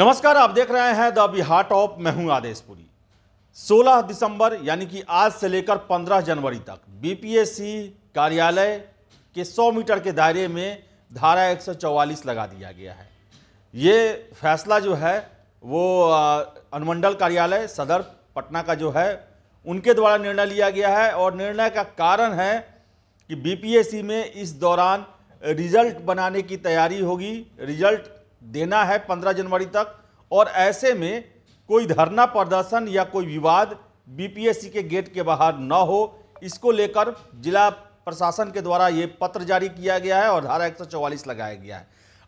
नमस्कार आप देख रहे हैं द बिहार टॉप मैं हूं आदेशपुरी 16 दिसंबर यानी कि आज से लेकर 15 जनवरी तक बीपीएससी कार्यालय के 100 मीटर के दायरे में धारा 144 लगा दिया गया है ये फैसला जो है वो अनुमंडल कार्यालय सदर पटना का जो है उनके द्वारा निर्णय लिया गया है और निर्णय का कारण है कि बीपीएससी में इस दौरान रिजल्ट बनाने की तैयारी होगी रिजल्ट देना है पंद्रह जनवरी तक और ऐसे में कोई धरना प्रदर्शन या कोई विवाद बीपीएससी के गेट के बाहर न हो इसको लेकर जिला प्रशासन के द्वारा ये पत्र जारी किया गया है और धारा एक लगाया गया है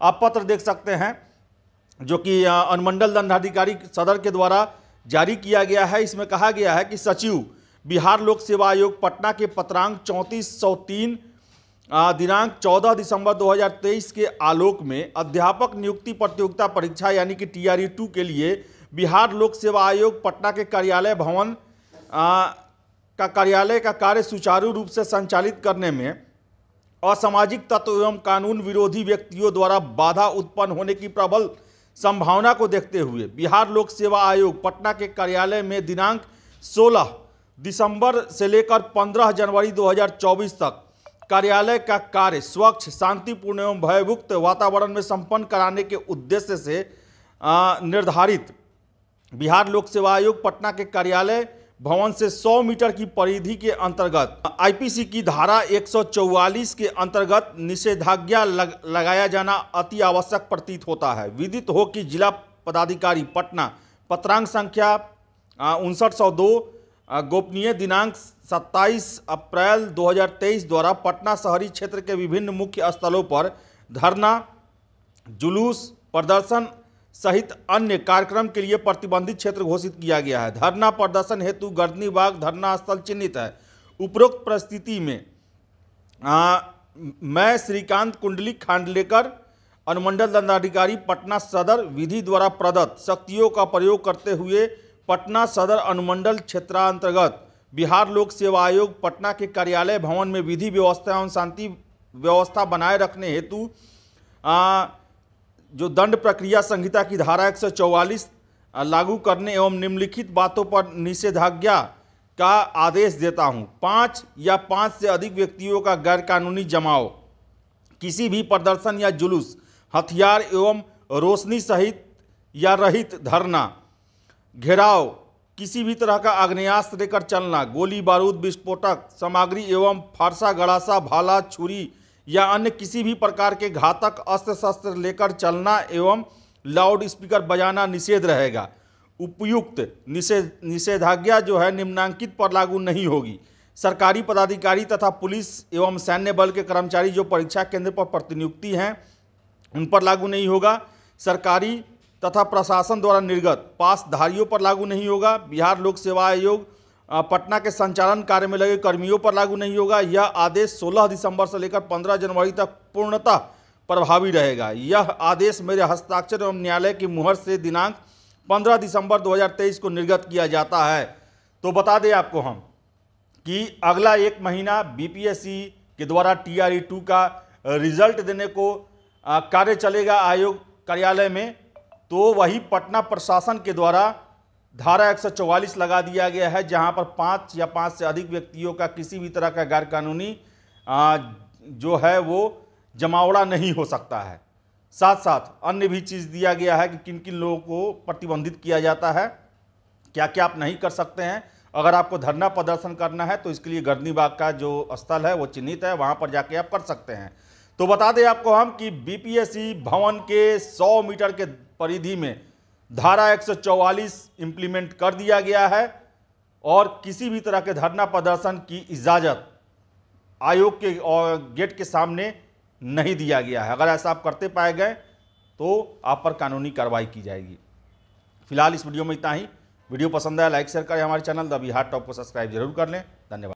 आप पत्र देख सकते हैं जो कि अनुमंडल दंडाधिकारी सदर के द्वारा जारी किया गया है इसमें कहा गया है कि सचिव बिहार लोक सेवा आयोग पटना के पत्रांक चौंतीस सौ तीन दिनांक 14 दिसंबर 2023 के आलोक में अध्यापक नियुक्ति प्रतियोगिता परीक्षा यानी कि टी टू के लिए बिहार लोक सेवा आयोग पटना के कार्यालय भवन आ, का कार्यालय का कार्य सुचारू रूप से संचालित करने में असामाजिक तत्व एवं कानून विरोधी व्यक्तियों द्वारा बाधा उत्पन्न होने की प्रबल संभावना को देखते हुए बिहार लोक सेवा आयोग पटना के कार्यालय में दिनांक 16 दिसंबर से लेकर 15 जनवरी 2024 तक कार्यालय का कार्य स्वच्छ शांतिपूर्ण एवं भयमुक्त वातावरण में संपन्न कराने के उद्देश्य से निर्धारित बिहार लोक सेवा आयोग पटना के कार्यालय भवन से 100 मीटर की परिधि के अंतर्गत आईपीसी की धारा 144 के अंतर्गत निषेधाज्ञा लग, लगाया जाना अति आवश्यक प्रतीत होता है विदित हो कि जिला पदाधिकारी पटना पत्रांक संख्या उनसठ सौ दो गोपनीय दिनांक 27 अप्रैल 2023 द्वारा पटना शहरी क्षेत्र के विभिन्न मुख्य स्थलों पर धरना जुलूस प्रदर्शन सहित अन्य कार्यक्रम के लिए प्रतिबंधित क्षेत्र घोषित किया गया है धरना प्रदर्शन हेतु गर्दनी बाग धरना स्थल चिन्हित है उपरोक्त परिस्थिति में आ, मैं श्रीकांत कुंडली खांडलेकर अनुमंडल दंडाधिकारी पटना सदर विधि द्वारा प्रदत्त शक्तियों का प्रयोग करते हुए पटना सदर अनुमंडल क्षेत्रांतर्गत बिहार लोक सेवा आयोग पटना के कार्यालय भवन में विधि व्यवस्था एवं शांति व्यवस्था बनाए रखने हेतु जो दंड प्रक्रिया संहिता की धारा एक लागू करने एवं निम्नलिखित बातों पर निषेधाज्ञा का आदेश देता हूं पाँच या पाँच से अधिक व्यक्तियों का गैरकानूनी जमाव किसी भी प्रदर्शन या जुलूस हथियार एवं रोशनी सहित या रहित धरना घेराव किसी भी तरह का आग्नेयास्त्र लेकर चलना गोली बारूद विस्फोटक सामग्री एवं फारसा गड़ासा भाला छुरी या अन्य किसी भी प्रकार के घातक अस्त्र शस्त्र लेकर चलना एवं लाउड स्पीकर बजाना निषेध रहेगा उपयुक्त निषेध निषेधाज्ञा जो है निम्नांकित पर लागू नहीं होगी सरकारी पदाधिकारी तथा पुलिस एवं सैन्य बल के कर्मचारी जो परीक्षा केंद्र पर प्रतिनियुक्ति हैं उन पर लागू नहीं होगा सरकारी तथा प्रशासन द्वारा निर्गत पासधारियों पर लागू नहीं होगा बिहार लोक सेवा आयोग पटना के संचालन कार्य में लगे कर्मियों पर लागू नहीं होगा यह आदेश 16 दिसंबर से लेकर 15 जनवरी तक पूर्णतः प्रभावी रहेगा यह आदेश मेरे हस्ताक्षर एवं न्यायालय की मुहर से दिनांक 15 दिसंबर 2023 को निर्गत किया जाता है तो बता दें आपको हम कि अगला एक महीना बी के द्वारा टी टू का रिजल्ट देने को कार्य चलेगा आयोग कार्यालय में तो वही पटना प्रशासन के द्वारा धारा 144 लगा दिया गया है जहां पर पांच या पांच से अधिक व्यक्तियों का किसी भी तरह का गैरकानूनी जो है वो जमावड़ा नहीं हो सकता है साथ साथ अन्य भी चीज़ दिया गया है कि किन किन लोगों को प्रतिबंधित किया जाता है क्या क्या आप नहीं कर सकते हैं अगर आपको धरना प्रदर्शन करना है तो इसके लिए गर्दनीबाग का जो स्थल है वो चिन्हित है वहाँ पर जाके आप कर सकते हैं तो बता दें आपको हम कि बीपीएससी e भवन के 100 मीटर के परिधि में धारा 144 इंप्लीमेंट कर दिया गया है और किसी भी तरह के धरना प्रदर्शन की इजाज़त आयोग के और गेट के सामने नहीं दिया गया है अगर ऐसा आप करते पाए गए तो आप पर कानूनी कार्रवाई की जाएगी फिलहाल इस वीडियो में इतना ही वीडियो पसंद आया लाइक शेयर करें हमारे चैनल द बिहार टॉप को सब्सक्राइब जरूर कर लें धन्यवाद